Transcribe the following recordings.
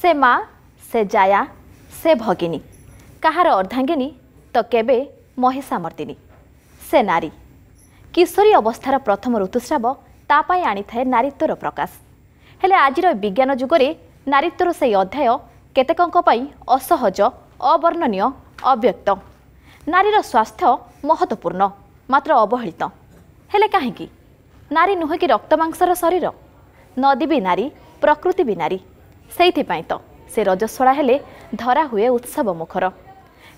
সে মা সে জায়া সে ভগিনী কাহার অর্ধাঙ্গিনী তো কেবে মহিষামর্দিনী সে নারী কিশোরী অবস্থার প্রথম ঋতুস্রাব তা পাই আনিথায় নারীত্বর প্রকাশ ହେଲେ ଆଜିର ବିଜ୍ଞାନ ଯୁଗରେ ନାରୀତ୍ୱର ସେହି ଅଧ୍ୟାୟ କେତେକଙ୍କ ପାଇଁ ଅସହଜ ଅବର୍ଣ୍ଣନୀୟ ଅବ୍ୟକ୍ତ ନାରୀର ସ୍ୱାସ୍ଥ୍ୟ ମହତ୍ତ୍ୱପୂର୍ଣ୍ଣ ମାତ୍ର ଅବହେଳିତ ହେଲେ କାହିଁକି ନାରୀ ନୁହେଁ କି ରକ୍ତମାଂସର ଶରୀର ନଦୀ ବି ନାରୀ ପ୍ରକୃତି ବି ନାରୀ ସେଇଥିପାଇଁ ତ ସେ ରଜସ୍ୱଳା ହେଲେ ଧରା ହୁଏ ମୁଖର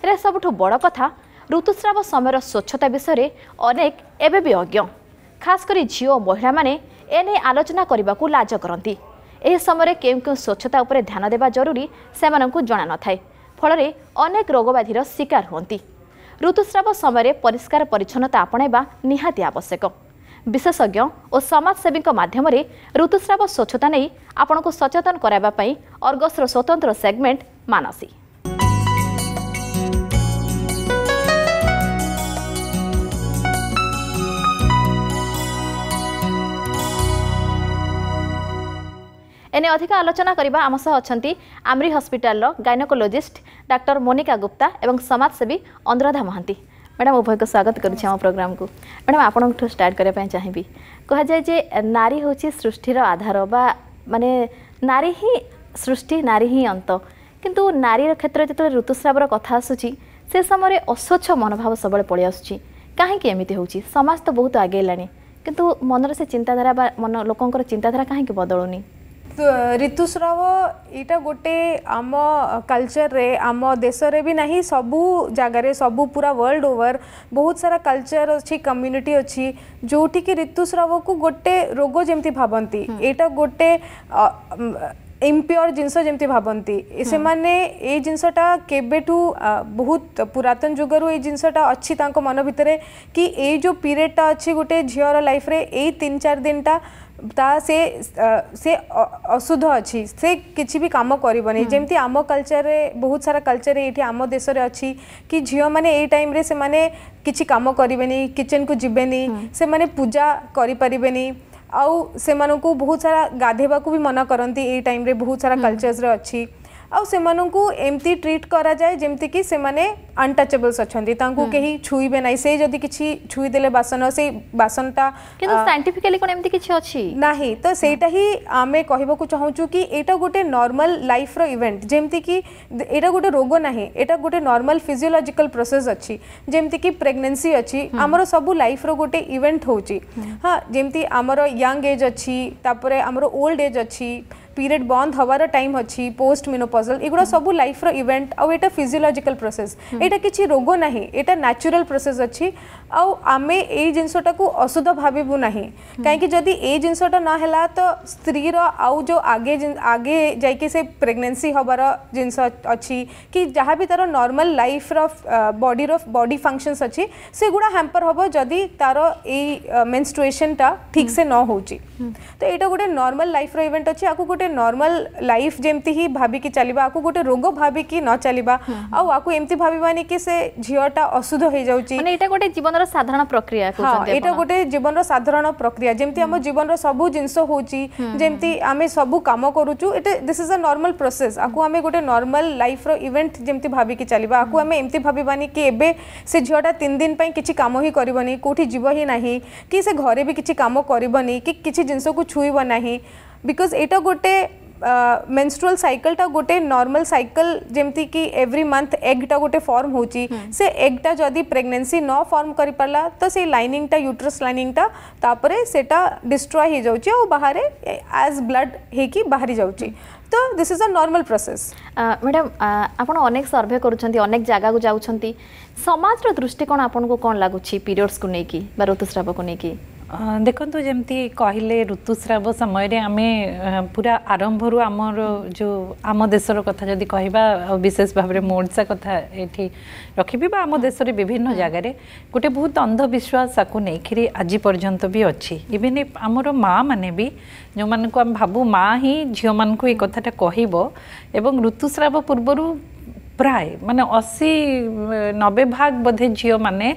ହେଲେ ସବୁଠୁ ବଡ଼ କଥା ଋତୁସ୍ରାବ ସମୟର ସ୍ୱଚ୍ଛତା ବିଷୟରେ ଅନେକ ଏବେ ବି ଅଜ୍ଞ ଖାସ୍ କରି ଝିଅ ଓ ମହିଳାମାନେ ଏ ନେଇ ଆଲୋଚନା କରିବାକୁ ଲାଜ କରନ୍ତି ଏହି ସମୟରେ କେଉଁ କେଉଁ ସ୍ୱଚ୍ଛତା ଉପରେ ଧ୍ୟାନ ଦେବା ଜରୁରୀ ସେମାନଙ୍କୁ ଜଣାନଥାଏ ଫଳରେ ଅନେକ ରୋଗବ୍ୟାଧିର ଶିକାର ହୁଅନ୍ତି ଋତୁସ୍ରାବ ସମୟରେ ପରିଷ୍କାର ପରିଚ୍ଛନ୍ନତା ଆପଣାଇବା ନିହାତି ଆବଶ୍ୟକ ବିଶେଷଜ୍ଞ ଓ ସମାଜସେବୀଙ୍କ ମାଧ୍ୟମରେ ଋତୁସ୍ରାବ ସ୍ୱଚ୍ଛତା ନେଇ ଆପଣଙ୍କୁ ସଚେତନ କରାଇବା ପାଇଁ ଅର୍ଗସ୍ର ସ୍ୱତନ୍ତ୍ର ସେଗମେଣ୍ଟ ମାନସୀ এনে অধিক আলোচনা করা আম সহ অমরি হসপিটাল গাইনোকোলোজিষ্ট ডাক্তার মোনিকা গুপ্তা এবং সমাজসেবী অনুরাধা মহান্তি ମ୍ୟାଡ଼ାମ୍ ଉଭୟଙ୍କୁ ସ୍ୱାଗତ କରୁଛି ଆମ ପ୍ରୋଗ୍ରାମ୍କୁ ମ୍ୟାଡ଼ାମ୍ ଆପଣଙ୍କଠୁ ଷ୍ଟାର୍ଟ କରିବା ପାଇଁ ଚାହିଁବି କୁହାଯାଏ ଯେ ନାରୀ ହେଉଛି ସୃଷ୍ଟିର ଆଧାର ବା ମାନେ ନାରୀ ହିଁ ସୃଷ୍ଟି ନାରୀ ହିଁ ଅନ୍ତ କିନ୍ତୁ ନାରୀର କ୍ଷେତ୍ରରେ ଯେତେବେଳେ ଋତୁସ୍ରାବର କଥା ଆସୁଛି ସେ ସମୟରେ ଅସ୍ୱଚ୍ଛ ମନୋଭାବ ସବୁବେଳେ ପଳେଇ ଆସୁଛି କାହିଁକି ଏମିତି ହେଉଛି ସମାଜ ତ ବହୁତ ଆଗେଇଲାଣି କିନ୍ତୁ ମନର ସେ ଚିନ୍ତାଧାରା ବା ମନ ଲୋକଙ୍କର ଚିନ୍ତାଧାରା କାହିଁକି ବଦଳୁନି ଋତୁସ୍ରାବ ଏଇଟା ଗୋଟେ ଆମ କଲଚରରେ ଆମ ଦେଶରେ ବି ନାହିଁ ସବୁ ଜାଗାରେ ସବୁ ପୁରା ୱାର୍ଲଡ ଓଭର ବହୁତ ସାରା କଲଚର ଅଛି କମ୍ୟୁନିଟି ଅଛି ଯେଉଁଠିକି ଋତୁସ୍ରାବକୁ ଗୋଟେ ରୋଗ ଯେମିତି ଭାବନ୍ତି ଏଇଟା ଗୋଟେ ଇମ୍ପ୍ୟୋର ଜିନିଷ ଯେମିତି ଭାବନ୍ତି ସେମାନେ ଏଇ ଜିନିଷଟା କେବେଠୁ ବହୁତ ପୁରାତନ ଯୁଗରୁ ଏଇ ଜିନିଷଟା ଅଛି ତାଙ୍କ ମନ ଭିତରେ କି ଏଇ ଯେଉଁ ପିରିୟଡ଼ଟା ଅଛି ଗୋଟେ ଝିଅର ଲାଇଫ୍ରେ ଏଇ ତିନି ଚାରି ଦିନଟା से अशुद्ध अच्छी से किसी भी कम करनी जमी आम कल्चर रे बहुत सारा कल्चर ये आम देश में अच्छी कि झील मैंने ये टाइम से माने किसी कम करेनि किचन को जीवेनि से पूजा करें आम को बहुत सारा गाधेवा को भी मना करती ये टाइम बहुत सारा कल्चर्स अच्छी आम एमती ट्रीट कराए जमीक से अनटचेबल्स अच्छा कहीं छुईबे ना से जदि किसी छुईदे बासन से बासन सैंटिफिकली कहीं तो से आम कह चाहू कि यहाँ गोटे नर्माल लाइफ रवेंट जमीक यहाँ गोटे रोग ना यहाँ गोटे नर्माल फिजिओलोजिकल प्रोसेस अच्छी जमीक प्रेगनेसी अच्छी आम सब लाइफ रोटे इवेंट हो हाँ जमी आमर यंग एज अच्छी आमर ओल्ड एज अच्छी ପିରିୟଡ଼ ବନ୍ଦ ହେବାର ଟାଇମ୍ ଅଛି ପୋଷ୍ଟ ମିନୋପଜଲ୍ ଏଗୁଡ଼ା ସବୁ ଲାଇଫ୍ର ଇଭେଣ୍ଟ ଆଉ ଏଇଟା ଫିଜିଓଲୋଜିକାଲ୍ ପ୍ରୋସେସ୍ ଏଇଟା କିଛି ରୋଗ ନାହିଁ ଏଇଟା ନ୍ୟାଚୁରାଲ୍ ପ୍ରୋସେସ୍ ଅଛି ଆଉ ଆମେ ଏଇ ଜିନିଷଟାକୁ ଅଶୁଦ୍ଧ ଭାବିବୁ ନାହିଁ କାହିଁକି ଯଦି ଏଇ ଜିନିଷଟା ନ ହେଲା ତ ସ୍ତ୍ରୀର ଆଉ ଯେଉଁ ଆଗେ ଆଗେ ଯାଇକି ସେ ପ୍ରେଗନେନ୍ସି ହେବାର ଜିନିଷ ଅଛି କି ଯାହା ବି ତାର ନର୍ମାଲ୍ ଲାଇଫ୍ର ବଡ଼ିର ବଡ଼ି ଫଙ୍କସନ୍ସ ଅଛି ସେଗୁଡ଼ା ହ୍ୟାମ୍ପର୍ ହେବ ଯଦି ତାର ଏଇ ମେନ୍ସଟ୍ରୁଏସନ୍ଟା ଠିକ୍ ସେ ନ ହେଉଛି ତ ଏଇଟା ଗୋଟେ ନର୍ମାଲ୍ ଲାଇଫ୍ର ଇଭେଣ୍ଟ ଅଛି ଆକୁ ଗୋଟେ नॉर्मल लाइफ जमी ही भाविकी चलो गोटे रोग भाविक न चलवा आपको भावानी कि से झीटा हो जाए जीवन साधारण प्रक्रिया हाँ यहाँ गोटे जीवन साधारण प्रक्रिया जमी हाँ। आम जीवन रु जिन होती हाँ। आम सब कम करुचु this is a normal process आपको आम गोटे नर्माल लाइफ रवेन्ट जमी भाविक चलो आम एम भावानी कि एवं से झीटा तीन दिन किसी कम ही करोटी कि से घरे भी किसी कम कर कि किसी जिनस को छुईब ना बिकज eta gote मेन्सुराल सैकलटा गोटे नर्माल सैकल जमती एव्री मंथ एग्टा गोटे फर्म से एग्टा जदि प्रेगनेसी न फर्म कर पार्ला तो से लाइनिंगटा यूट्रस लाइनिंगटा तापर सेटा डिस्ट्रॉय हो बाहर एज ब्लड हो बाहरी जाऊँ তো this is a normal process madam আপনার अनेक সর্ভে করছেন অনেক জায়গা যাচ্ছেন সমাজর দৃষ্টিকোণ আপনার কোণ লাগুছি পিরিয়ডস কু নেই বা ঋতুস্রাব কু নেই ଦେଖନ୍ତୁ ଯେମିତି କହିଲେ ଋତୁସ୍ରାବ ସମୟରେ ଆମେ ପୁରା ଆରମ୍ଭରୁ ଆମର ଯେଉଁ ଆମ ଦେଶର କଥା ଯଦି କହିବା ବିଶେଷ ଭାବରେ ମୁଁ ଓଡ଼ିଶା କଥା ଏଠି ରଖିବି ବା ଆମ ଦେଶରେ ବିଭିନ୍ନ ଜାଗାରେ ଗୋଟେ ବହୁତ ଅନ୍ଧବିଶ୍ୱାସ ତାକୁ ନେଇକିରି ଆଜି ପର୍ଯ୍ୟନ୍ତ ବି ଅଛି ଇଭିନ୍ ଆମର ମାଆମାନେ ବି ଯେଉଁମାନଙ୍କୁ ଆମେ ଭାବୁ ମାଆ ହିଁ ଝିଅମାନଙ୍କୁ ଏ କଥାଟା କହିବ ଏବଂ ଋତୁସ୍ରାବ ପୂର୍ବରୁ ପ୍ରାୟ ମାନେ ଅଶୀ ନବେ ଭାଗ ବୋଧେ ଝିଅମାନେ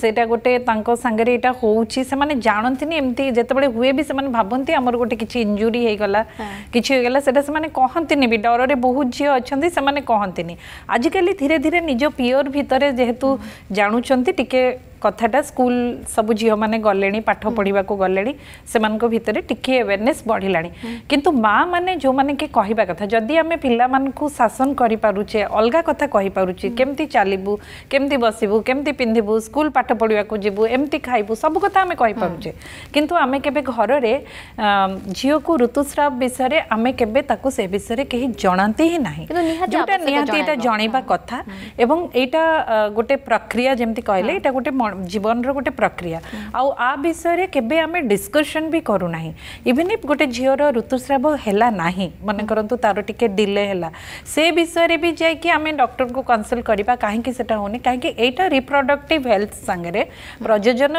ସେଇଟା ଗୋଟେ ତାଙ୍କ ସାଙ୍ଗରେ ଏଇଟା ହେଉଛି ସେମାନେ ଜାଣନ୍ତିନି ଏମିତି ଯେତେବେଳେ ହୁଏ ବି ସେମାନେ ଭାବନ୍ତି ଆମର ଗୋଟେ କିଛି ଇଞ୍ଜୁରି ହେଇଗଲା କିଛି ହେଇଗଲା ସେଇଟା ସେମାନେ କହନ୍ତିନି ବି ଡରରେ ବହୁତ ଝିଅ ଅଛନ୍ତି ସେମାନେ କହନ୍ତିନି ଆଜିକାଲି ଧୀରେ ଧୀରେ ନିଜ ପିଓର ଭିତରେ ଯେହେତୁ ଜାଣୁଛନ୍ତି ଟିକେ कथाटा स्कूल सब झी मैंने गले पाठ पढ़ाक गले से भितर टी एवेरने बढ़ला कितु माँ मैंने जो मैंने कि कह कथा जदि आम पाला शासन करे अलग कथ कहीपे केमी चलू केमती बसबू केमती पिंधु स्कूल पाठ पढ़ाक जीव एमती खाइबू सब कथा आम कहीपे कि आम घर झी को ऋतुस्राव विषय आम के विषय में कहीं जनाती ही ना जोटा निहां जनवा कथा एवं यहाँ गोटे प्रक्रिया जमी कहले गोटे জীবনর গোটে প্রক্রিয়া আউ আ বিষয়ে কেবে আমি ডিসকসন বি করু না ইভেন ইফ গোটে ঝিওর ঋতুস্রাব হেলা না মনে করতু তার টিকে ডিলে হেলা সে বিষয়ে বি যাই আমি ডক্টর কু কনসল্ট করা কাহি সেটা হোনি কাহি এইটা রিপ্রডক্টিভ হেলথ সাংরে প্রযোজন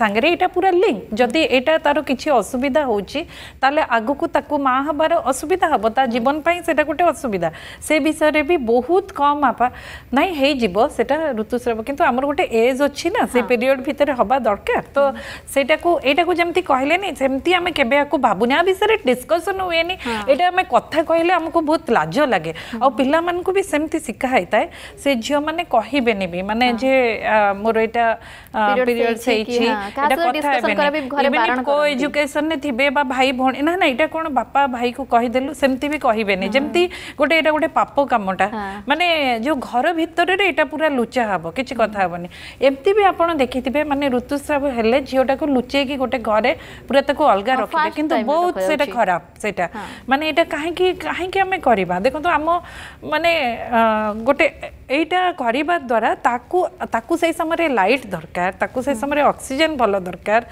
সাংরে এটা পুরা লিঙ্ক যদি এটা তার কিছু অসুবিধা হচ্ছে তাহলে আগুকু তাকে মা হবার অসুবিধা হব তা জীবন পাই সেটা গোটে অসুবিধা সে বিষয়ে বি বহুত কম আপা নাই হয়ে যাব সেটা ঋতুস্রাব কিন্তু আমার গোটে এজ অছি ना से पीरियड भितर हवा दरकार तो सेटा को एटा को जेमति कहलेनी सेमति हमें केबे आको भाबुना विषय डिस्कशन होए हुएनी एटा हमें कथा कहले हमको बहुत लाज लागे आ पिला मन को भी सेमति सिखा होता से जियो माने कहिबेनी भी माने जे मोर एटा पीरियड से छि एटा कथा हेबेनी को एजुकेशन ने थिबे बा भाई भोन ना ना एटा कोन बापा भाई को कहि देलु सेमति भी कहिबेनी जेमति गोटे एटा गोटे पापो कामटा माने जो घर भितर रे एटा पूरा लुचा हबो किछ कथा हबनी एमति भी भी आप देखी मानते ऋतुस्राव है झीलटा को लुचे की गोटे घरे पूरा अलग रखे कि बहुत सही खराब से मानने कहीं कहीं कर देखो आम मानने गोटे यहाँ द्वारा ताकू समय लाइट दरकार से समय अक्सीजेन भल दरकार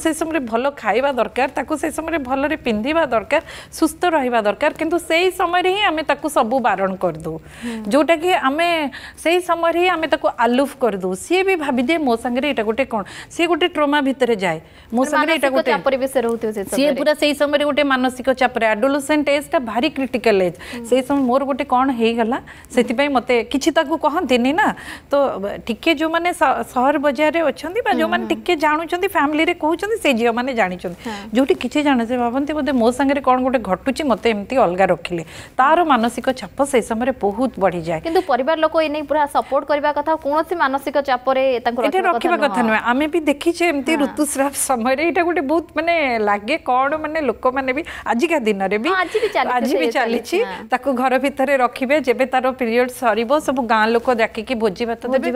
से समय भल खाइबा दरकार से समय भल पिंधा दरकार सुस्थ रहा दरकार कि समय आम सब बारण करदू जोटा कि आम से ही आलुफ करदू सी भी भाभी ଯେ ମୋ ସାଙ୍ଗରେ ଏଇଟା ଗୋଟେ କ'ଣ ସିଏ ଗୋଟେ ଟ୍ରୋମା ଭିତରେ ଯାଏ ମୋ ସାଙ୍ଗରେ ଏଇଟା ଗୋଟେ ସିଏ ପୁରା ସେଇ ସମୟରେ ଗୋଟେ ମାନସିକ ଚାପରେ ଆଡୋଲୋସେଣ୍ଟ ଏଜ୍ଟା ଭାରି କ୍ରିଟିକାଲ ଏଜ୍ ସେଇ ସମୟ ମୋର ଗୋଟେ କ'ଣ ହେଇଗଲା ସେଥିପାଇଁ ମୋତେ କିଛି ତାକୁ କହନ୍ତିନି ନା ତ ଟିକେ ଯେଉଁମାନେ ସହର ବଜାରରେ ଅଛନ୍ତି ବା ଯେଉଁମାନେ ଟିକେ ଜାଣୁଛନ୍ତି ଫ୍ୟାମିଲିରେ କହୁଛନ୍ତି ସେ ଝିଅମାନେ ଜାଣିଛନ୍ତି ଯେଉଁଠି କିଛି ଜାଣେ ସେ ଭାବନ୍ତି ବୋଧେ ମୋ ସାଙ୍ଗରେ କ'ଣ ଗୋଟେ ଘଟୁଛି ମୋତେ ଏମିତି ଅଲଗା ରଖିଲେ ତାର ମାନସିକ ଚାପ সেই ସମୟରେ ବହୁତ ବଢିଯାଏ କିନ୍ତୁ ପରିବାର ଲୋକ লোক ନେଇ ପୁରା ସପୋର୍ଟ କରିବା କଥା କୌଣସି ମାନସିକ ଚାପରେ তাঁর ଏଇଟା ରଖିବା କଥା ନୁହେଁ ଆମେ ବି ଦେଖିଛେ ଏମିତି ଋତୁସ୍ରାବ ସମୟରେ ଏଇଟା ଗୋଟେ ବହୁତ ମାନେ ଲାଗେ କ'ଣ ମାନେ ଲୋକମାନେ ବି ଆଜିକା ଦିନରେ ବି ଆଜି ବି ଚାଲିଛି ତାକୁ ଘର ଭିତରେ ରଖିବେ ଯେବେ ତାର ପିରିୟଡ ସରିବ ସବୁ ଗାଁ ଲୋକ ଡାକିକି ଭୋଜି ଭାତ ଦେବେ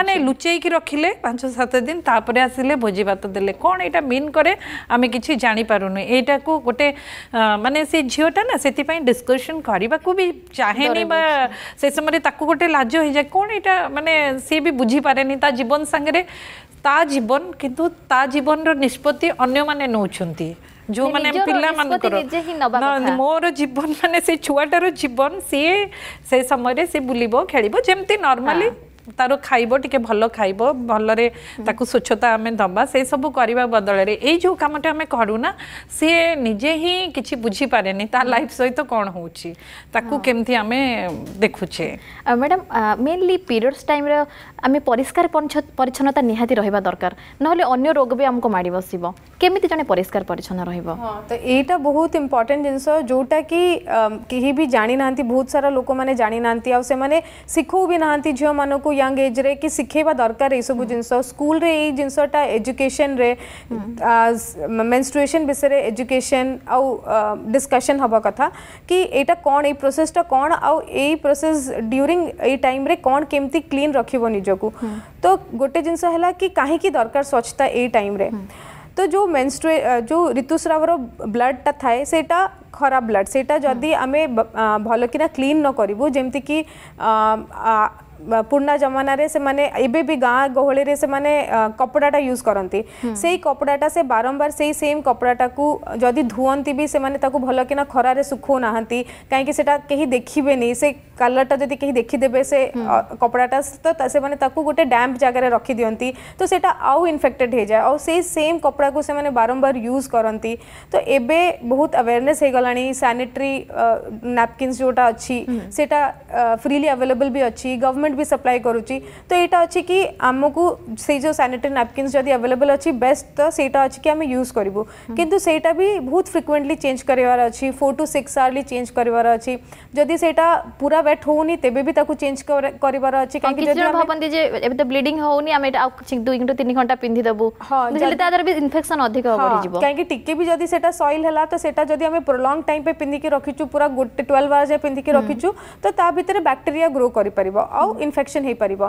ମାନେ ଲୁଚେଇକି ରଖିଲେ ପାଞ୍ଚ ସାତ ଦିନ ତାପରେ ଆସିଲେ ଭୋଜି ଭାତ ଦେଲେ କ'ଣ ଏଇଟା ମିନ୍ କରେ ଆମେ କିଛି ଜାଣିପାରୁନୁ ଏଇଟାକୁ ଗୋଟେ ମାନେ ସେ ଝିଅଟା ନା ସେଥିପାଇଁ ଡିସ୍କସନ୍ କରିବାକୁ ବି ଚାହେଁନି ବା ସେ ସମୟରେ ତାକୁ ଗୋଟେ ଲାଜ ହେଇଯାଏ କ'ଣ ଏଇଟା ମାନେ ସିଏ ବି ବୁଝିପାରେନି ତା ଜୀବନ ସାଙ୍ଗରେ ତା ଜୀବନ କିନ୍ତୁ ତା ଜୀବନର ନିଷ୍ପତ୍ତି ଅନ୍ୟମାନେ ନେଉଛନ୍ତି ଯେଉଁମାନେ ପିଲାମାନଙ୍କର ମୋର ଜୀବନ ମାନେ ସେ ଛୁଆଟାର ଜୀବନ ସିଏ ସେ ସମୟରେ ସେ ବୁଲିବ ଖେଳିବ ଯେମିତି ନର୍ମାଲି ତାର ଖାଇବ ଟିକେ ଭଲ ଖାଇବ ଭଲରେ ତାକୁ ସ୍ୱଚ୍ଛତା ଆମେ ଦେବା ସେସବୁ କରିବା ବଦଳରେ ଏଇ ଯେଉଁ କାମଟା ଆମେ କରୁନା ସିଏ ନିଜେ ହିଁ କିଛି ବୁଝିପାରେନି ତା ଲାଇଫ୍ ସହିତ କ'ଣ ହେଉଛି ତାକୁ କେମିତି ଆମେ ଦେଖୁଛେ ମ୍ୟାଡ଼ାମ୍ ମେନ୍ଲି ପିରିୟଡ଼୍ସ ଟାଇମ୍ର ଆମେ ପରିଷ୍କାର ପରିଚ୍ଛନ୍ନତା ନିହାତି ରହିବା ଦରକାର ନହେଲେ ଅନ୍ୟ ରୋଗ ବି ଆମକୁ ମାଡ଼ି ବସିବ କେମିତି ଜଣେ ପରିଷ୍କାର ପରିଚ୍ଛନ୍ନ ରହିବ ତ ଏଇଟା ବହୁତ ଇମ୍ପର୍ଟାଣ୍ଟ ଜିନିଷ ଯେଉଁଟାକି କେହି ବି ଜାଣିନାହାନ୍ତି ବହୁତ ସାରା ଲୋକମାନେ ଜାଣିନାହାନ୍ତି ଆଉ ସେମାନେ ଶିଖଉ ବି ନାହାନ୍ତି ଝିଅମାନଙ୍କୁ यंग एज रे कि सिखेबा दरकार ए सब जिंस स्कूल रे जिनसटा एजुकेशन रे मेंस्ट्रुएशन बिषय रे एजुकेशन आउ डिस्कशन हबा कथा कि एटा कोन ए प्रोसेस टा कोन आ ए प्रोसेस ड्यूरिंग ए टाइम रे कोन केमती क्लीन रखिबो निजकु तो गोटे जिंस हला कि काहे की दरकार स्वच्छता ए टाइम रे तो जो मेन्स्ट्रुए जो ऋतुस्रावर ब्लडटा थाए से खराब ब्लड से जदि आम भलकिना क्लीन न करूँ जमीक पुर्णा जमाना रे से माने एबे भी गाँ गहली रे से माने कपड़ाटा यूज करती से कपड़ाटा से बारंबार से सेम कपड़ाटा को जदि धुवंती भी से माने ताकू भलो किना खरा सुखो नाहंती काहे कि सेटा केही देखिबे नै से कलरटा जदि केही देखि से कपड़ाटा तो तसे माने ताकू गोटे डैम्प जगह रे तो सेटा आउ इन्फेक्टेड हो जाए आउ से सेम कपड़ा को से माने बारंबार यूज करती तो एबे बहुत अवेयरनेस हे गलानी सैनिटरी नैपकिंस जोटा अछि सेटा फ्रीली अवेलेबल भी अच्छी गवर्नमेंट गवर्नमेंट भी सप्लाई कर तो यहाँ अच्छी कि आमको से जो सानिटरी नापकिन्स जब अवेलेबल अच्छी बेस्ट तो सहीटा अच्छी कि आम यूज करूँ हम्म। कितु सेटा भी बहुत फ्रिक्वेंटली चेंज करार अच्छी four to six hourly change करार अच्छी जदि पूरा वेट हो तेबे भी ताकू चेंज ब्लीडिंग घंटा पिंधि दबु हाँ, तो भी अधिक हाँ, टिके भी तो टाइम पे पिंधि के पूरा गोटे 12 आवर जे पिंधि तो ता बैक्टीरिया ग्रो कर ଇନଫେକ୍ସନ୍ ହୋଇପାରିବ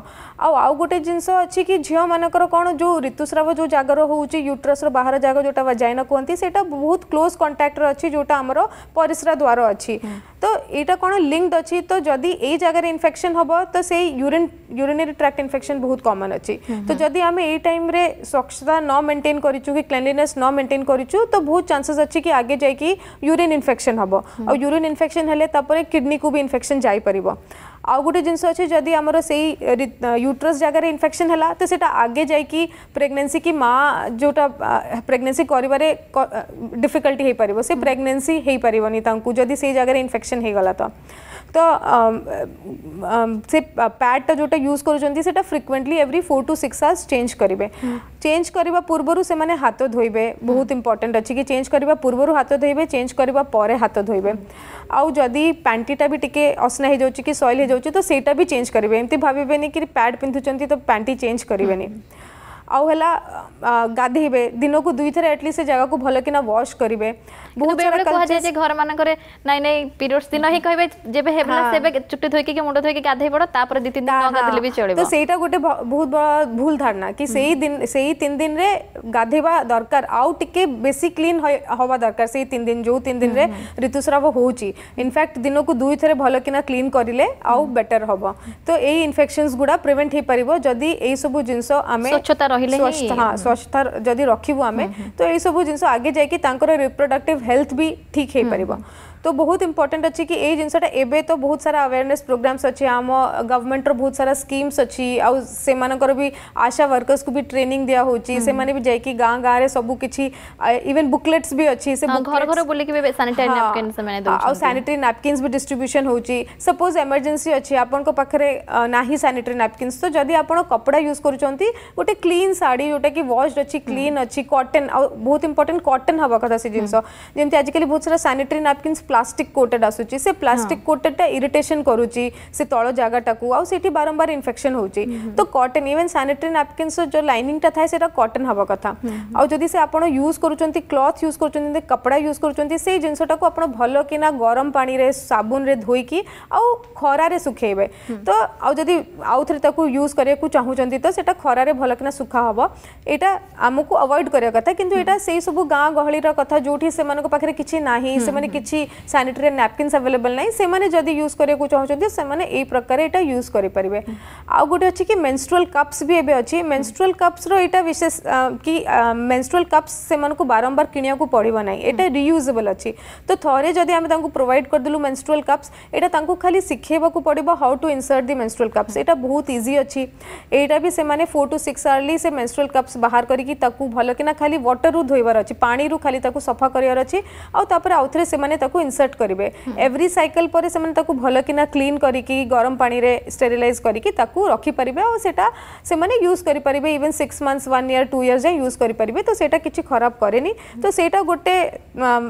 ଆଉ ଆଉ ଗୋଟେ ଜିନିଷ ଅଛି କି ଝିଅମାନଙ୍କର କ'ଣ ଯେଉଁ ଋତୁସ୍ରାବ ଯେଉଁ ଜାଗର ହେଉଛି ୟୁଟ୍ରସ୍ର ବାହାର ଜାଗ ଯେଉଁଟା ଭାଜାଇନା କୁହନ୍ତି ସେଇଟା ବହୁତ କ୍ଲୋଜ୍ କଣ୍ଟାକ୍ଟରେ ଅଛି ଯେଉଁଟା ଆମର ପରିସ୍ରା ଦ୍ୱାର ଅଛି तो यहाँ कौन लिंकड अच्छी तो जदि ये जगार इनफेक्शन हम तो से यूरीन यूरीनरी ट्राक्ट इनफेक्शन बहुत कमन अच्छी तो जदि आम यही टाइम स्वच्छता न मेन्टेन करूँ न मेन्टेन करूँ तो बहुत चानसेस अच्छी कि आगे जाकि यूरीन इनफेक्शन हम आ यूरीन इनफेक्शन है किडनी को भी इनफेक्शन जापर आउ गोटे जिनस अच्छे जदि आमर से यूट्रस जगार इनफेक्शन है तो सीटा आगे जाकि प्रेगनेसी कि माँ जोटा प्रेगनेसी कर डिफिकल्टी हो पार से प्रेगनेसी हो पारनी जदि से इनफेक्शन ରିଆକ୍ସନ୍ ହେଇଗଲା ତ ତ ସେ ପ୍ୟାଡ଼୍ଟା ଯେଉଁଟା ୟୁଜ୍ କରୁଛନ୍ତି ସେଇଟା frequently every four to six hours change କରିବେ ଚେଞ୍ଜ କରିବା ପୂର୍ବରୁ ସେମାନେ ହାତ ଧୋଇବେ ବହୁତ ଇମ୍ପର୍ଟାଣ୍ଟ ଅଛି କି ଚେଞ୍ଜ କରିବା ପୂର୍ବରୁ ହାତ ଧୋଇବେ ଚେଞ୍ଜ କରିବା ପରେ ହାତ ଧୋଇବେ ଆଉ ଯଦି ପ୍ୟାଣ୍ଟିଟା ବି ଟିକେ ଅସନା ହେଇଯାଉଛି କି ସଏଲ୍ ହେଇଯାଉଛି ତ ସେଇଟା ବି ଚେଞ୍ଜ କରିବେ ଏମିତି ଭାବିବେନି କି ପ୍ୟାଡ଼୍ ପିନ୍ଧୁଛନ୍ତି ତ ପ୍ୟାଣ୍ଟି ଚେଞ୍ଜ କରିବେନି आउला गाधे दिन को दुई थे एटलिस्ट से जगह को भल कि वॉश करेंगे बहुत घर मानक नाई नाई पीरियड्स दिन ही कहे जब चुट्टी धोक मुंड धोक गाधे पड़ोर दु तीन दिन चल तो सही गोटे बहुत बड़ा भूल धारणा कि से तीन दिन में गाधवा दरकार आउ टे बेसी क्लीन हवा दरकार से तीन दिन जो तीन दिन में ऋतुस्राव हो इनफैक्ट दिन को दुई थे भल कि क्लीन करें आउ बेटर हम तो यही इनफेक्शन गुड़ा प्रिभेन्ट हो पार जदि यही जिन स्वच्छता रहिले स्वस्थ हां स्वस्थ जदी तो ए सब जिन आगे जाय रिप्रोडक्टिव हेल्थ भी ठीक हे परबो तो बहुत इंपর্টেন্ট अच्छे कि ये जिनसटा एबे तो बहुत सारा अवेयरनेस प्रोग्राम्स अच्छे आम गवर्नमेंट रो बहुत सारा स्कीम्स अच्छी आउ भी आशा वर्कर्स को भी ट्रेनिंग दिया से माने भी जाई कि गां गां रे सब किछि इवन बुकलेट्स भी अच्छी से घर घर बोले कि सैनिटरी नैपकिन दो आउ सैनिटरी नैपकिन्स भी डिस्ट्रीब्यूशन होची सपोज इमरजेंसी अच्छी आपन को पाखरे नापकिन सैनिटरी नैपकिन्स तो जदी आपन कपड़ा यूज करचोंती गोटे क्लीन साड़ी जोटा कि वॉश्ड अच्छी क्लीन अच्छी कॉटन आउ बहुत इंपॉर्टेंट कॉटन हवा कथा से जिनस जेमती आजिकल बहुत सारा सैनिटरी नैपकिन्स प्लास्टिक कोटेड आसूसी से प्लास्टिक कोटेड टाइम इरीटेसन करुच्ची तल जगटा को आठ बारंबार इनफेक्शन हो तो कटन इवेन सानिटरी नापकिन जो लाइनिंग था कटन हम कथा आदि से आप यूज कर क्लथ यूज कर कपड़ा यूज कर जिनसटा आप भल कि गरम पा सबुन में आ आउ खर सुखेबे तो आदि आउ थे यूज करा चाहूँ तो खरार भल किना सुखा हम यहाँ आम आमको अवॉइड करा कि सब गाँ गहली कथा जो पाखे किसी ना कि सानिटेरी नापकिन अवेलेबल ना से यूज करा चाहते से प्रकार यहाँ यूज करेंगे आउ गोटे अच्छे कि मेन्स्ट्रोल कप्स भी एवं अच्छी मेन्स्ट्रोल कप्स रहा विशेष कि मेन्स्ट्रोल कप्स से बारंबार किणा को पड़ा ना ये रियूजेबल अच्छी तो थे जदि आम प्रोवैड करदेलु मेन्स्ट्रोल कप्स यहाँ खाली शिखेक पड़ा how to insert the menstrual cups ये बहुत इजी अच्छी यहाँ भी से फोर टू सिक्स आर्ली से मेन्स्ट्रोल कप्स बाहर करी खाली व्टर रू धोबार अच्छी पाँच रू खाली सफा करार अच्छी आउ थे से ইনসর্ট করবে এভ্রি সাইকেল পরে সে ভালকিনা ক্লিন করিকি গরম পাড়ে স্টেরিলাইজ করিকি তাকে রখিপারে আর সেটা সে ইউজ করে পারে even six months one year two year যাই ইউজ করে পারে তো সেটা কিছু খারাপ করেনি তো সেটা গোটে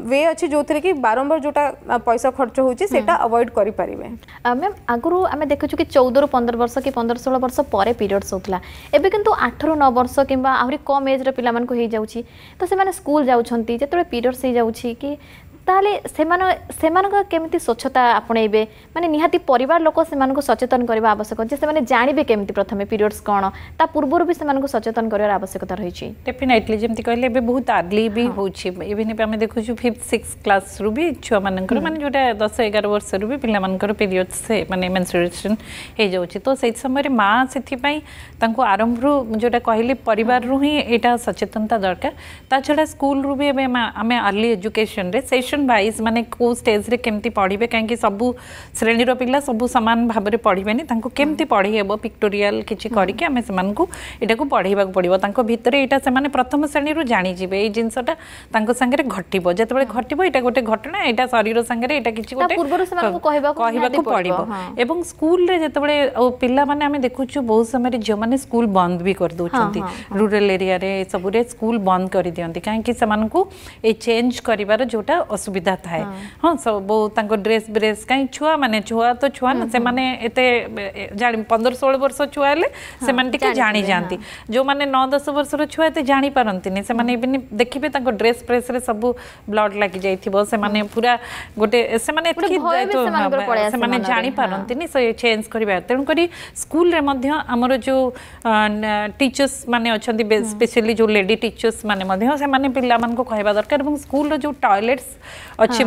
ওয়ে অছি যে কি বারম্বার যেটা পয়সা খরচ হচ্ছে সেটা অভয়েড করে পারে ম্যাম আগর আমি দেখুছু কি চৌদ রু পনের বর্ষ কি পনের ষোল বর্ষ পরে পিরিয়ডস হোলা এবে কিন্তু আঠ রু ন বর্ষ কিংবা আহরি কম এজ্র পিলা হয়ে যাচ্ছি তো সে স্কুল যাচ্ছেন যেত পিরিয়ডস হয়ে যাচ্ছে কি केमी स्वच्छता अपणेबे मानते निहाती पर लोक से सचेतन करने आवश्यक जो जानवे केमी प्रथम पीरियड्स कौन ता पूर्व भी से सचेतन कर आवश्यकता रही है डेफिनेटली जमी कह बहुत आर्ली भी होवेन आम देखु फिफ्थ सिक्स क्लास रू भी छुआ मान मैं जो दस एगार वर्ष रू भी पे हो जाए तो से समय माँ से आरंभ जो कहली पर ही यहाँ सचेतनता दरकार ता आम आर्ली एजुकेशन सेक्शन वाइज मैंने कोई स्टेज केमती पढ़े कहीं सब श्रेणी पिला सब सामान भाव में पढ़वे केमती पढ़ेब पिक्टोरियाल किसी करें पढ़ेवा पड़ो भितर यहाँ से प्रथम श्रेणी जाणी ये जिनसा सागर घटव जो घटव ये गोटे घटना ये शरीर सागर ये कि कह पड़ा स्कूल जो पिला मैंने देखु बहुत समय झील मैंने स्कूल बंद भी कर दूसरी रूराल एरिया सबुरे स्कूल बंद कर दिखती कहीं चेज कर जोटा असुविधा थाए हाँ सब ड्रेस ब्रेस कहीं छुआ मैंने छुआ तो छुआ ना से जान पंदर षोल वर्ष छुआ से जाणी जाती जो मैंने नौ दस वर्ष छुआ ये जापारती देखिए ड्रेस प्रेस सब ब्लड लग जाने पूरा गोटे से जापारती चेज कर तेणुक स्कूल जो टीचर्स मैंने अच्छा स्पेशली जो लेडी टीचर्स मैंने पे कहवा दरकार स्कूल जो टॉयलेट्स अच्छी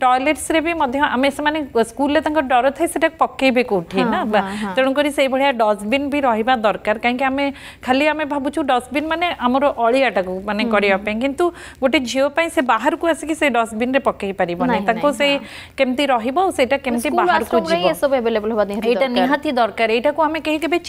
टयलेट्स हाँ। में स्कूल डर था पकेबे कौटी हाँ, ना हाँ, हाँ. हम्म। से भाया डस्टबिन भी रहा दरकार कहीं आम खाली आम भाचु डस्टबिन मानने अलीटा को मानने कि गोटे झीलपाई से बाहर को आसिक डस्टबिन में पकई पार नहीं कमी रहा दरकार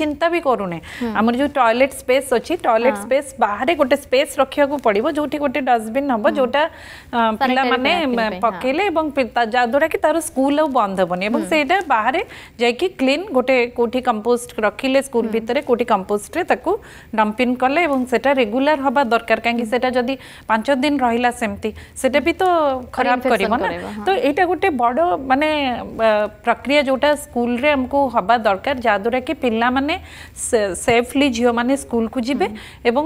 चिंता भी करूने हम्म। जो टयलेट स्पेस अच्छी टयलेट स्पेस बाहर गोटे स्पेस रखा पड़ो जो गोटे डस्टबिन हम जो पे ମାନେ ପକେଇଲେ ଏବଂ ଯାହାଦ୍ୱାରା କି ତାର ସ୍କୁଲ ଆଉ ବନ୍ଦ ହେବନି ଏବଂ ସେଇଟା ବାହାରେ ଯାଇକି କ୍ଲିନ୍ ଗୋଟେ କେଉଁଠି କମ୍ପୋଷ୍ଟ ରଖିଲେ ସ୍କୁଲ ଭିତରେ କେଉଁଠି କମ୍ପୋଷ୍ଟରେ ତାକୁ ଡମ୍ପିଂ କଲେ ଏବଂ ସେଟା ରେଗୁଲାର ହେବା ଦରକାର କାହିଁକି ସେଟା ଯଦି ପାଞ୍ଚ ଦିନ ରହିଲା ସେମିତି ସେଟା ବି ତ ଖରାପ କରିବ ନା ତ ଏଇଟା ଗୋଟେ ବଡ଼ ମାନେ ପ୍ରକ୍ରିୟା ଯେଉଁଟା ସ୍କୁଲରେ ଆମକୁ ହେବା ଦରକାର ଯାହାଦ୍ୱାରା କି ପିଲାମାନେ ସେଫ୍ଲି ଝିଅମାନେ ସ୍କୁଲକୁ ଯିବେ ଏବଂ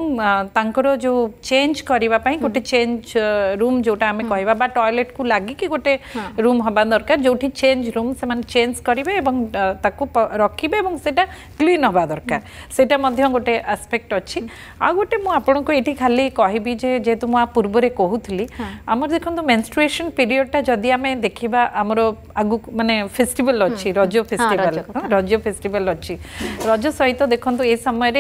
ତାଙ୍କର ଯେଉଁ ଚେଞ୍ଜ କରିବା ପାଇଁ ଗୋଟେ ଚେଞ୍ଜ ରୁମ୍ ଯେଉଁଟା ଆମେ କହିବା ବା টয়লেট কু লাগিকি গোটে রুম হওয়া দরকার যেটি চেঞ্জ রুম সে চেঞ্জ করবে এবং তাকে রাখবে এবং সেটা ক্লিন হওয়া দরকার সেটা গোটে আসপেক্ট অছি আোটে মু আপনার এটি খালি কহবি যে যেহেতু মু পূর্বরে কুলি আমার দেখুন মেনস্ট্রুয়েসন পিরিয়ডটা যদি আমি দেখিবা আমার আগুক মানে ফেস্টিভাল অছি রজ ফেস্টিভাল রজ ফেস্টিভাল অছি রজ সহিত দেখুন এ সময়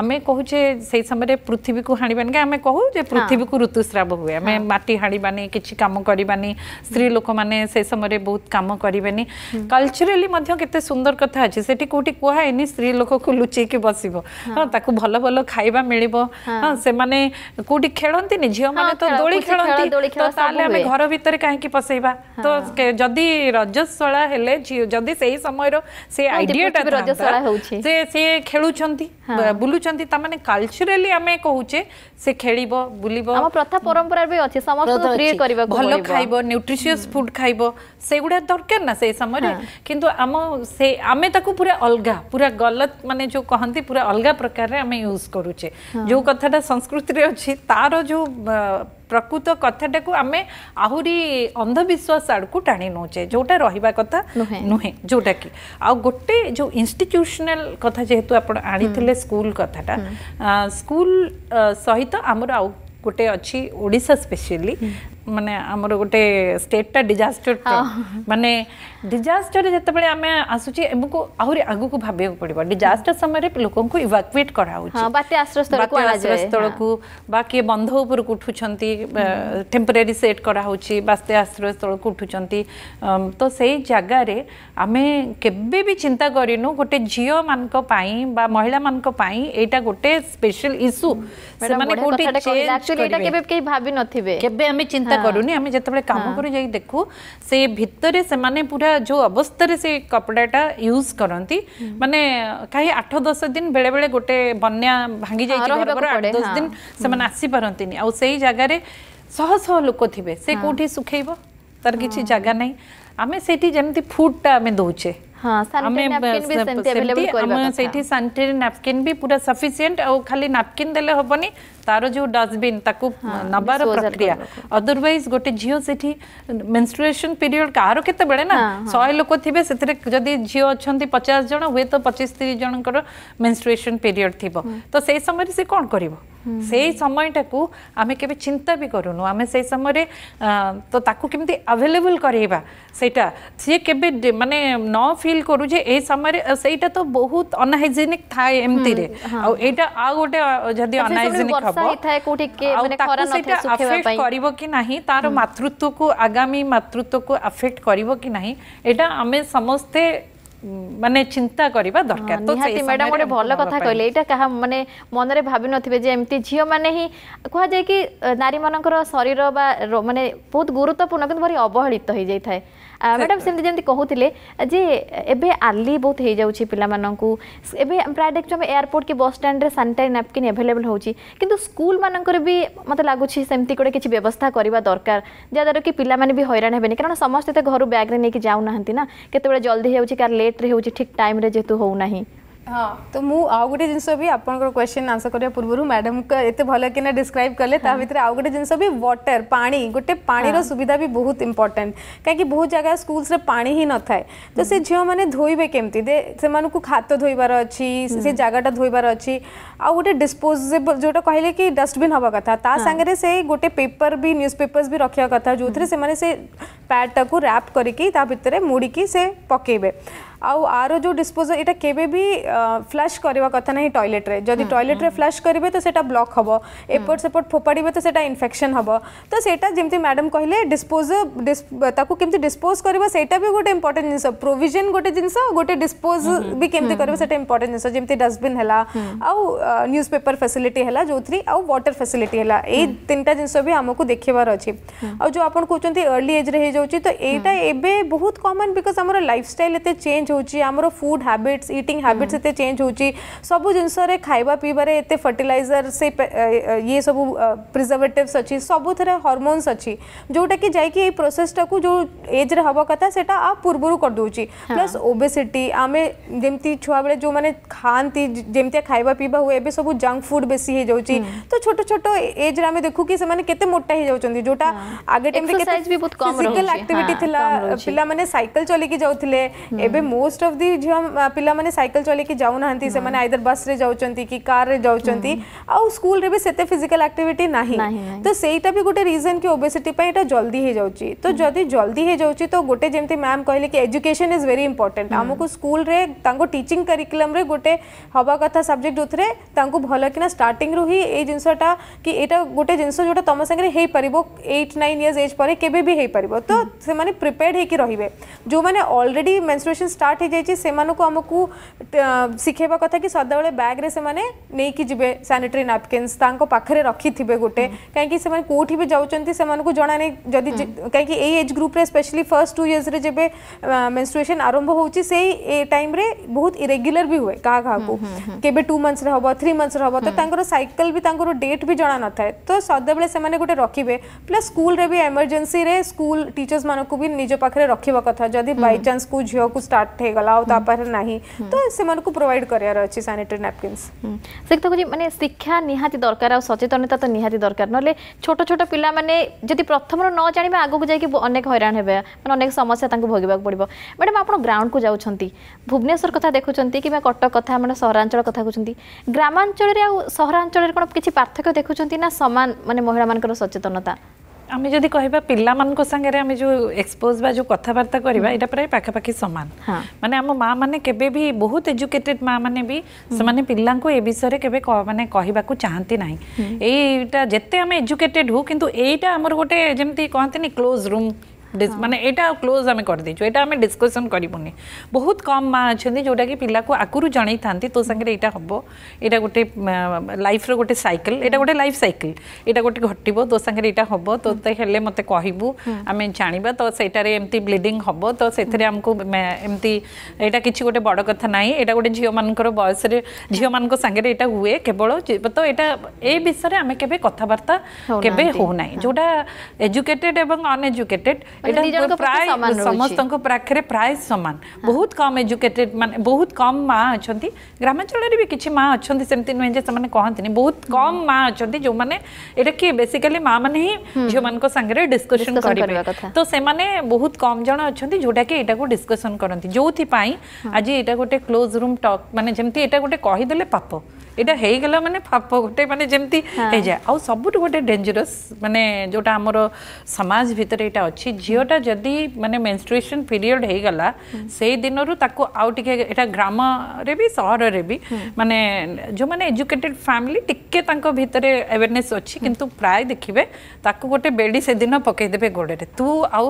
আমি কুচে সেই সময় পৃথিবী কু হাণবানি আমি কু যে পৃথিবী কু ঋতুস্রাব হুয়ে আমি মাটি হাণবানি কিছু कम करवानी स्त्री लोक मैंने से बहुत कम करेनि कलचराली के सुंदर कथा अच्छे से कौटी कहुएनि स्त्री लोक को लुचे कि बस हाँ भल भल खाइबा मिल से कौट खेलती झील मैंने तो दोली खेल घर भितर कहीं पशेबा तो जदि रजशला जदि से समय से से खेल बुल प्रथा परंपरा भी अच्छे समस्त ভাল খাইব নিউট্রিসিয়াস ফুড খাইব সেগুড়া দরকার না সেই সময় কিন্তু আম সে আমি তাকে পুরা অলগা পুরা গলত মানে যে কহতি পুরা অলগা প্রকারে আমি ইউজ করুছে যে কথাটা সংস্কৃতিরে অছি তার যে প্রকৃত কথাটাকে আমি আহরি অন্ধবিশ্বাস আড়কু টাণি নেউছে যেটা রহবা কথা নুহে যেটা কি আোটে যে ইনস্টিট্যুশনাল কথা যেহেতু আপনার আনিলে স্কুল কথাটা স্কুল সহিত আমার আউ গোটে অছি ওড়িশা স্পেশালি ମାନେ ଆମର ଗୋଟେ ଷ୍ଟେଟ୍ଟା ଡିଜାଷ୍ଟର ମାନେ ଡିଜାଷ୍ଟର ଯେତେବେଳେ ଆମେ ଆସୁଛି ଆମକୁ ଆହୁରି ଆଗକୁ ଭାବିବାକୁ ପଡ଼ିବ ଡିଜାଷ୍ଟର ସମୟରେ ଲୋକଙ୍କୁ ଇଭାକୁଏଟ୍ କରାହେଉଛି ଆଶ୍ରୟସ୍ଥଳକୁ ବା କିଏ ବନ୍ଧ ଉପରକୁ ଉଠୁଛନ୍ତି ଟେମ୍ପରାରୀ ସେଟ୍ କରାହେଉଛି ବାତ୍ୟା ଆଶ୍ରୟସ୍ଥଳକୁ ଉଠୁଛନ୍ତି ତ ସେଇ ଜାଗାରେ ଆମେ କେବେ ବି ଚିନ୍ତା କରିନୁ ଗୋଟେ ଝିଅମାନଙ୍କ ପାଇଁ ବା ମହିଳାମାନଙ୍କ ପାଇଁ ଏଇଟା ଗୋଟେ ସ୍ପେଶାଲ ଇସ୍ୟୁ ସେମାନେ କେବେ ଭାବିନଥିବେ କେବେ ଆମେ ଚିନ୍ତା चिंता हाँ। करूनी आम जब कम कर देखू से भितर से पूरा जो अवस्था से कपड़ाटा यूज करती मानने हम्म। कहीं आठ दस दिन बेले बेले गोटे बना भांगी जाए हाँ, दस दिन हाँ। हम्म। से आसपारती आई जगार शह शह लोक थे से कौटी सुखे तर कि जगह ना आम से जमी फुडटा दौचे हाँ, भी, भी, पूरा सफिसीय खाली नापकिन देखनी ତାର ଯେଉଁ ଡଷ୍ଟବିନ୍ ତାକୁ ନେବାର ପ୍ରକ୍ରିୟା ଅଦରୱାଇଜ୍ ଗୋଟେ ଝିଅ ସେଠି ମେନ୍ଷ୍ଟ୍ରୁଏସନ୍ ପିରିୟଡ଼ କାହାର କେତେବେଳେ ନା ଶହେ ଲୋକ ଥିବେ ସେଥିରେ ଯଦି ଝିଅ ଅଛନ୍ତି ପଚାଶ ଜଣ ହୁଏତ ପଚିଶ ତିରିଶ ଜଣଙ୍କର ମେନ୍ଷ୍ଟ୍ରୁଏସନ୍ ପିରିୟଡ଼ ଥିବ ତ ସେଇ ସମୟରେ ସେ କ'ଣ କରିବ ସେଇ ସମୟଟାକୁ ଆମେ କେବେ ଚିନ୍ତା ବି କରୁନୁ ଆମେ ସେଇ ସମୟରେ ତ ତାକୁ କେମିତି ଆଭେଲେବୁଲ୍ କରେଇବା ସେଇଟା ସିଏ କେବେ ମାନେ ନ ଫିଲ୍ କରୁ ଯେ ଏଇ ସମୟରେ ସେଇଟା ତ ବହୁତ ଅନହାଇଜେନିକ୍ ଥାଏ ଏମିତିରେ ଆଉ ଏଇଟା ଆଉ ଗୋଟେ ଯଦି ଅନହାଇଜେନିକ୍ କରିବ କି ନାହିଁ ତାର ମାତୃତ୍ୱକୁ ଆଗାମୀ ମାତୃତ୍ୱକୁ ଆଫେକ୍ଟ କରିବ କି ନାହିଁ ଏଇଟା ଆମେ ସମସ୍ତେ ମାନେ ଚିନ୍ତା କରିବା ଦରକାର ନିହାତି ମ୍ୟାଡାମ ଗୋଟେ ଭଲ କଥା କହିଲେ ଏଇଟା କାହା ମାନେ ମନରେ ଭାବିନଥିବେ ଯେ ଏମିତି ଝିଅମାନେ ହିଁ କୁହାଯାଏ କି ନାରୀମାନଙ୍କର ଶରୀର ବା ମାନେ ବହୁତ ଗୁରୁତ୍ୱପୂର୍ଣ୍ଣ କିନ୍ତୁ ଭାରି ଅବହେଳିତ ହେଇଯାଇଥାଏ ମ୍ୟାଡ଼ାମ୍ ସେମିତି ଯେମିତି କହୁଥିଲେ ଯେ ଏବେ ଆଲି ବହୁତ ହେଇଯାଉଛି ପିଲାମାନଙ୍କୁ ଏବେ ପ୍ରାୟ ଦେଖୁଛୁ ଆମେ ଏୟାରପୋର୍ଟ କି ବସ୍ ଷ୍ଟାଣ୍ଡରେ ସାନିଟାରି ନାପକିନ୍ ଆଭେଲେବଲ୍ ହେଉଛି କିନ୍ତୁ ସ୍କୁଲମାନଙ୍କରେ ବି ମୋତେ ଲାଗୁଛି ସେମିତି ଗୋଟେ କିଛି ବ୍ୟବସ୍ଥା କରିବା ଦରକାର ଯାହାଦ୍ୱାରା କି ପିଲାମାନେ ବି ହଇରାଣ ହେବେନି କାରଣ ସମସ୍ତେ ତ ଘରୁ ବ୍ୟାଗ୍ରେ ନେଇକି ଯାଉନାହାନ୍ତି ନା କେତେବେଳେ ଜଲ୍ଦି ହେଉଛି କାହାର ଲେଟ୍ରେ ହେଉଛି ଠିକ୍ ଟାଇମ୍ରେ ଯେହେତୁ ହେଉନାହିଁ हाँ तो मुझे आउ गोटे जिनस भी आपको क्वेश्चन आंसर करने पूर्व मैडम एत भल कि डिस्क्राइब कले भितर आउ गए जिन भी वाटर पा गोटे पाँच सुविधा भी बहुत इंपोर्टाट कहीं बहुत जगह स्कूल पा ही नए तो से झील मैंने धोबे केमती से खात धोबार अच्छी से जगह धोबार अच्छी आउ गोटे डिस्पोजेबल जो कहले कि डस्टबिन हाँ कथा से गोटे पेपर भी न्यूज पेपर्स भी रखा कथ जो थे पैडटा को रैप करके मुड़ी से पकेबे आर जो डिस्पोजल यहाँ के फ्लाश करवा कथ ना टयलेट्रे जब टयलेट्रे फ्लाश करेंगे तो सेटा ब्लक हम एपट सेपट फोपाड़े तो सेटा इनफेक्शन हम तो सेटा जमी मैडम कहले डिस्पोज डिस्पोज डिस्पोज करा भी गोटे इंपोर्टे जिन प्रोजन गोटे जिन गोटे डिस्पोज भी कमी करेंगे इंपोर्टे जिन जमी डस्टबिन है न्यूज पेपर फैसिलिटी है जो थी आउ वाटर फैसिलिटी है ये तीन टा जिन भी आमको देखार अच्छे आज आप कहते अर्ली एज्रे तो यहाँ एवं बहुत कमन बिकज आम लाइफ स्टाइल एत चेज हो होमर फुड हाबिट्स ईटिंग हाबिट्स एत चेज हो सब जिनस पीबार एत फर्टिलइर से ये सब प्रिजर्वेटिवस अच्छी सब थे हरमोन्स अच्छी जोटा कि जाइ प्रोसेसटा को जो एज्रे हम कथा से पूर्व कर प्लस ओबेसीटी आम जमी छुआ बेले जो मैंने खाती जमी खावा पीवा हुए ए सब जंक फुड बेस हो जाए तो छोट छोट एज्रे आम देखू कि मोटा हो जाते जो आगे टाइम फिजिकल आक्टिविटी पे सैकल चलिए जाऊ मोस्ट ऑफ़ दी झील पिला माने साइकिल चले कि जाऊ ना से माने आइदर बस रे जाऊ चंती कि कार रे जाऊ चंती आउ स्कूल रे भी सेते फिजिकल एक्टिविटी नाही तो सेईटा भी गुटे रीजन कि ओबेसिटी पे एटा जल्दी हे जाऊ छी तो जदी जल्दी हे जाऊ छी तो गुटे जेमती मैम कहले कि एजुकेशन इज वेरी इंपोर्टेंट हम को स्कूल रे तांको टीचिंग करिकुलम रे गुटे हबा कथा सब्जेक्ट उथरे तांको भलो किना स्टार्टिंग रु ही ए जिंसटा कि एटा गुटे जिंस जोटा तम संगे हे परिबो 8 9 इयर्स एज परे केबे भी हे परिबो तो से माने प्रिपेयर्ड हे कि रहिबे जो माने ऑलरेडी मेंस्ट्रुएशन स्टार्ट होमकू शिखेबा कथा कि सदा बेले बैग्रे से सानिटरी नापकिन पाखे रखि गोटे कहीं कौटि भी जाऊँगी जाना नहीं कहीं age group specially first two years रे जब मेन्स्ट्रुएसन आरंभ हो टाइम बहुत इरेग्युर भी हुए क्या क्या केवे टू मंथस हम थ्री मंथस हम तो सैकल भी डेट भी जाना न था तो सदा बेले गोटे रखिए प्लस स्कूल भी एमरजेन्सी स्कूल टीचर्स मानक भी निज पाखे रखा कथा जदि बैचान्स को झील को स्टार्ट କାଠେଇ ଗଲା ଆଉ ତା ପାଖରେ ନାହିଁ ତ ସେମାନଙ୍କୁ ପ୍ରୋଭାଇଡ୍ କରିବାର ଅଛି ସାନିଟାରୀ ନାପକିନ୍ସ ସେକଥା କହୁଛି ମାନେ ଶିକ୍ଷା ନିହାତି ଦରକାର ଆଉ ସଚେତନତା ତ ନିହାତି ଦରକାର ନହେଲେ ଛୋଟ ଛୋଟ ପିଲାମାନେ ଯଦି ପ୍ରଥମରୁ ନ ଜାଣିବେ ଆଗକୁ ଯାଇକି ଅନେକ ହଇରାଣ ହେବେ ମାନେ ଅନେକ ସମସ୍ୟା ତାଙ୍କୁ ଭୋଗିବାକୁ ପଡ଼ିବ ମ୍ୟାଡ଼ାମ୍ ଆପଣ ଗ୍ରାଉଣ୍ଡକୁ ଯାଉଛନ୍ତି ଭୁବନେଶ୍ୱର କଥା ଦେଖୁଛନ୍ତି କିମ୍ବା କଟକ କଥା ମାନେ ସହରାଞ୍ଚଳ କଥା କହୁଛନ୍ତି ଗ୍ରାମାଞ୍ଚଳରେ ଆଉ ସହରାଞ୍ଚଳରେ କ'ଣ କିଛି ପାର୍ଥକ୍ୟ ଦେଖୁଛନ୍ତି ନା ସମାନ ମାନେ ମହିଳାମାନଙ୍କର ସଚେତନତା আমি যদি কহিবা পিলামানক সাঙ্গরে আমি যে এক্সপোজ বা যে কথাবার্তা করিবা এটা প্রায় পাখাপাখি সমান মানে আম মা মানে কেবে বি বহুত এডুকেটেড মা মানে বি সেমানে পিলাঙ্কু এ বিষয়ে কেবে মানে কহিবাকু চাহান্তি নাই এইটা যেতে আমি এডুকেটেড হু কিন্তু এইটা আমার গোটে যেমতি কহন্তিনি ক্লোজ রুম ମାନେ ଏଇଟା କ୍ଲୋଜ୍ ଆମେ କରିଦେଇଛୁ ଏଇଟା ଆମେ ଡିସ୍କସନ୍ କରିବୁନି ବହୁତ କମ୍ ମା ଅଛନ୍ତି ଯେଉଁଟାକି ପିଲାକୁ ଆଗରୁ ଜଣେଇଥାନ୍ତି ତୋ ସାଙ୍ଗରେ ଏଇଟା ହେବ ଏଇଟା ଗୋଟେ ଲାଇଫ୍ର ଗୋଟେ ସାଇକେଲ ଏଇଟା ଗୋଟେ ଲାଇଫ୍ ସାଇକେଲ ଏଇଟା ଗୋଟେ ଘଟିବ ତୋ ସାଙ୍ଗରେ ଏଇଟା ହେବ ତୋତେ ହେଲେ ମୋତେ କହିବୁ ଆମେ ଜାଣିବା ତ ସେଇଟାରେ ଏମିତି ବ୍ଲିଡ଼ିଂ ହେବ ତ ସେଥିରେ ଆମକୁ ଏମିତି ଏଇଟା କିଛି ଗୋଟେ ବଡ଼ କଥା ନାହିଁ ଏଇଟା ଗୋଟେ ଝିଅମାନଙ୍କର ବୟସରେ ଝିଅମାନଙ୍କ ସାଙ୍ଗରେ ଏଇଟା ହୁଏ କେବଳ ତ ଏଇଟା ଏ ବିଷୟରେ ଆମେ କେବେ କଥାବାର୍ତ୍ତା କେବେ ହେଉନାହିଁ ଯେଉଁଟା ଏଜୁକେଟେଡ଼ ଏବଂ ଅନଏଜୁକେଟେଡ଼ ପ୍ରାୟ ସମସ୍ତଙ୍କ ପାଖରେ ପ୍ରାୟ ସମାନ ବହୁତ କମ୍ ଏଜୁକେଟେଡ୍ ମାନେ ବହୁତ କମ୍ ମା ଅଛନ୍ତି ଗ୍ରାମାଞ୍ଚଳରେ ବି କିଛି ମା ଅଛନ୍ତି ସେମିତି ନୁହେଁ ଯେ ସେମାନେ କହନ୍ତିନି ବହୁତ କମ୍ ମା ଅଛନ୍ତି ଯେଉଁମାନେ ଏଇଟା କି ବେସିକାଲି ମା ମାନେ ହିଁ ଝିଅମାନଙ୍କ ସାଙ୍ଗରେ ଡିସ୍କସନ୍ କରିବେ ତ ସେମାନେ ବହୁତ କମ୍ ଜଣ ଅଛନ୍ତି ଯେଉଁଟାକି ଏଇଟାକୁ ଡିସ୍କସନ୍ କରନ୍ତି ଯେଉଁଥିପାଇଁ ଆଜି ଏଇଟା ଗୋଟେ କ୍ଲୋଜ୍ ରୁମ୍ ଟକ୍ ମାନେ ଯେମିତି ଏଇଟା ଗୋଟେ କହିଦେଲେ ପାପ এটা ହେଇଗଲା ମାନେ ପାପ ଗୋଟେ ମାନେ ଯେମିତି ହେଇଯାଏ ଆଉ ସବୁଠୁ ଗୋଟେ ଡେଞ୍ଜରସ୍ ମାନେ ଯେଉଁଟା ଆମର ସମାଜ ଭିତରେ ଏଇଟା ଅଛି ଝିଅଟା ଯଦି ମାନେ ମେନ୍ଷ୍ଟ୍ରୁଏସନ୍ ପିରିୟଡ଼ ହେଇଗଲା ସେଇ ଦିନରୁ ତାକୁ ଆଉ ଟିକେ ଏଇଟା ଗ୍ରାମରେ ବି ସହରରେ ବି ମାନେ ଯେଉଁମାନେ ଏଜୁକେଟେଡ଼ ଫ୍ୟାମିଲି ଟିକେ ତାଙ୍କ ଭିତରେ ଆୱେରନେସ୍ ଅଛି କିନ୍ତୁ ପ୍ରାୟ ଦେଖିବେ ତାକୁ ଗୋଟେ ବେଡ଼ି ସେଦିନ ପକେଇଦେବେ ଗୋଡ଼ରେ ତୁ ଆଉ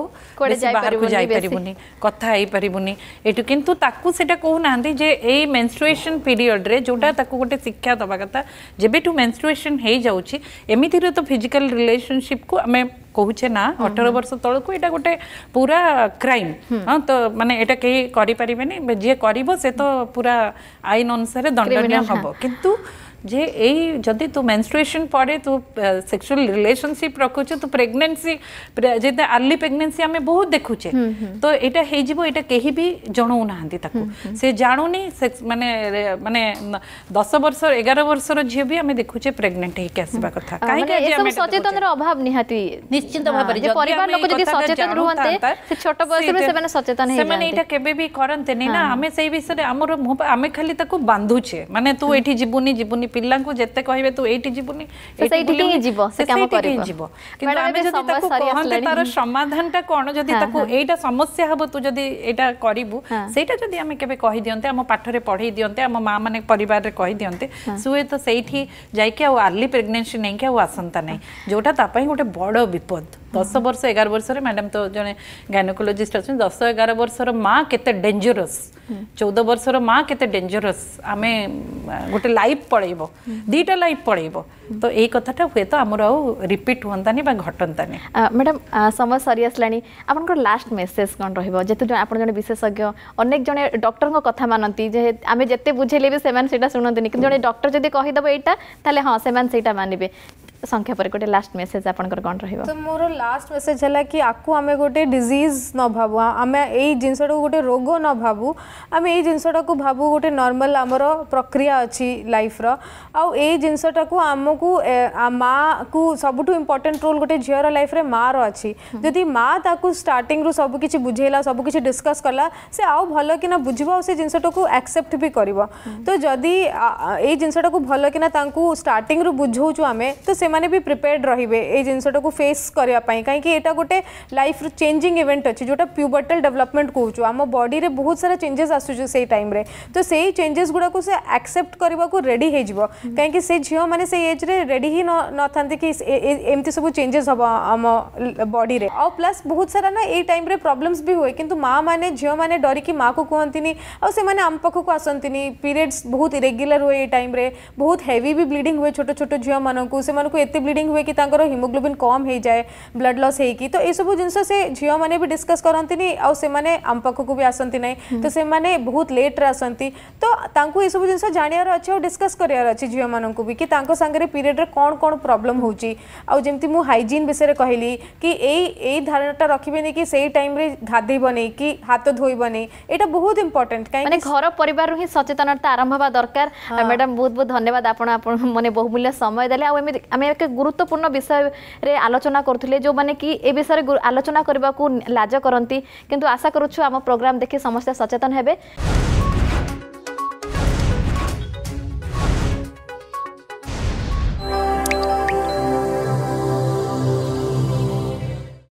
ବାହାରକୁ ଯାଇପାରିବୁନି କଥା ହେଇପାରିବୁନି ଏଠୁ କିନ୍ତୁ ତାକୁ ସେଇଟା କହୁନାହାନ୍ତି ଯେ ଏଇ ମେନ୍ଷ୍ଟ୍ରୁଏସନ୍ ପିରିୟଡ଼ରେ ଯେଉଁଟା ତାକୁ ଗୋଟେ ଶିକ୍ଷା ଦେବା କଥା ଯେବେଠୁ ମେନ୍ସୁରେସନ୍ ହେଇଯାଉଛି ଏମିତିରେ ତ ଫିଜିକାଲ୍ ରିଲେସନସିପ୍କୁ ଆମେ କହୁଛେ ନା ଅଠର ବର୍ଷ ତଳକୁ ଏଇଟା ଗୋଟେ ପୁରା କ୍ରାଇମ୍ ହଁ ତ ମାନେ ଏଇଟା କେହି କରିପାରିବେନି ଯିଏ କରିବ ସେ ତ ପୁରା ଆଇନ ଅନୁସାରେ ଦଣ୍ଡନୀୟ ହେବ କିନ୍ତୁ যে এই যদি তু মেনস্ট্রুয়েশন পরে তু সেক্সুয়াল রিলেশনশিপ রাখুছু তু প্রেগনেন্সি যেতে আর্লি প্রেগনেন্সি আমি বহু দেখুছে তো এটা হয়েযিব এটা কেহি বি জনাও না তাকু সে জাণুনি মানে মানে 10 বর্ষ 11 বর্ষর ঝিও বি আমি দেখুছে প্রেগনেন্ট হইকি আসবা কথা কাই যে আমি সচেতনর অভাব নিহাতি নিশ্চিত ভাবে যে পরিবার লোক যদি সচেতন রুহন্তে সে ছোট বয়সরে সেমানে সচেতন হই সেমানে এটা কেবে বি করন্তেনি না আমি সেই বিষয়ে আমার আমি খালি তাকু বান্ধুছে মানে তু এঠি জীবনী জীবনী ପିଲାଙ୍କୁ ଯେତେ କହିବେ ତୁ ଏଇଠି ଯିବୁନି ହିଁ ଯିବ ସେ ଯିବ କିନ୍ତୁ ଆମେ ଯଦି ତାକୁ କହନ୍ତେ ତାର ସମାଧାନଟା କ'ଣ ଯଦି ତାକୁ ଏଇଟା ସମସ୍ୟା ହବ ତୁ ଯଦି ଏଇଟା କରିବୁ ସେଇଟା ଯଦି ଆମେ କେବେ କହିଦିଅନ୍ତେ ଆମ ପାଠରେ ପଢ଼େଇ ଦିଅନ୍ତେ ଆମ ମା ମାନେ ପରିବାରରେ କହିଦିଅନ୍ତେ ସେ ତ ସେଇଠି ଯାଇକି ଆଉ ଆର୍ଲି ପ୍ରେଗନେନ୍ସି ନେଇକି ଆଉ ଆସନ୍ତା ନାହିଁ ଯୋଉଟା ତା ପାଇଁ ଗୋଟେ ବଡ଼ ବିପଦ দশ বর্ষ এগারো বর্ষের ম্যাডাম তো জন গাইনোকোলোজিস্ট অনেক দশ এগারো বর্ষর মা কেতে ডেঞ্জরস চৌদ বর্ষর মা কেতে ডেঞ্জরস আমি গোটে লাইফ পড়াইব দুইটা লাইফ পড়াইব তো এই কথাটা হুয়ে তো আমার আউ রিপিট হুঁতানি বা ঘটন্তানি ম্যাডাম সময় সরি আসলানি আপনার লাস্ট মেসেজ কম রহব যেহেতু আপনার জন বিশেষজ্ঞ অনেক জন ডক্টর কথা মানতি যে আমি যেতে বুঝাইলে বি সেমান সেটা শুনতে কিন্তু জন ডক্টর যদি কহিদব এইটা তাহলে হ্যাঁ সেমান সেটা মানিবে संख्या रे गोटे लास्ट मेसेज आपन कर कोन रहइबो तो मोर लास्ट मेसेज है कि आपको आमे गोटे डिजीज न भाबु आम एई जिंसडो गोटे रोग न भाव आम एई जिंसडो को भाबु गोटे नर्माल आम प्रक्रिया अच्छी लाइफ रो आ एई को आमकु आ मा को सबटु इंपोर्टेंट रोल गोटे झियर लाइफ रे मा रो अछि जदि मा ताकु स्टार्टिंग बुझेला सब किछि डिस्कस करला से आउ भलो किना बुझबो से जिंसडो को एक्सेप्ट भी कर तो जदि एई जिंसडो को भलो किना स्टार्ट रु बुझे बुझौछु तो से से भी प्रिपेयर्ड है ये को फेस करवाई कहीं यहाँ गोटे लाइफ चेंजिंग इवेंट अच्छे जो प्यूबर्टल डेवलपमेंट कहूँ आम बडी में बहुत सारा चेंजेस आस टाइम तो से ही चेंजेस गुड़ाक से आक्सेप्ट करने हो कहीं झील मैंने से एज्रे रेडी ही न था कि एमती सब चेंजेस हम आम बडी आउ प्लस बहुत सारा ना ये टाइम प्रोब्लम्स भी हुए कि माँ मैंने झील मैंने डरिक माँ को कहती आम पाख को आसती पीरियड्स बहुत इरेग्युला हुए ये टाइम बहुत हेवी भी ब्लींग हुए छोटे छोटे झील मूँ से एत ब्लींग हुए कि हिमोग्लोबिन कम हो जाए ब्लड लस हो तो ये सब जिन झील मैंने भी डिस्कस करती आम पाखक भी आसती ना हम्म। तो बहुत लेट्रे आसती तो सब जिन जानवर अच्छे डिस्कस कर झील मान को भी कि पीरियड में कौन कौन प्रोब्लम होमती मुझ हाइजीन विषय में कहली कि धारणाटा रखे नहीं कि से टाइम नहीं कि हाथ धोबन यहाँ बहुत इंपोर्टाट कहीं घर पर ही सचेतनता आरंभ हाँ दरकार मैडम बहुत बहुत धन्यवाद आप मैंने बहुमूल्य समय देखिए ଆମେ ଏକ ଗୁରୁତ୍ୱପୂର୍ଣ୍ଣ ବିଷୟରେ ଆଲୋଚନା କରୁଥିଲେ ଯେଉଁମାନେ କି ଏ ବିଷୟରେ ଆଲୋଚନା କରିବାକୁ ଲାଜ କରନ୍ତି କିନ୍ତୁ ଆଶା କରୁଛୁ ଆମ ପ୍ରୋଗ୍ରାମ ଦେଖି ସମସ୍ତେ ସଚେତନ ହେବେ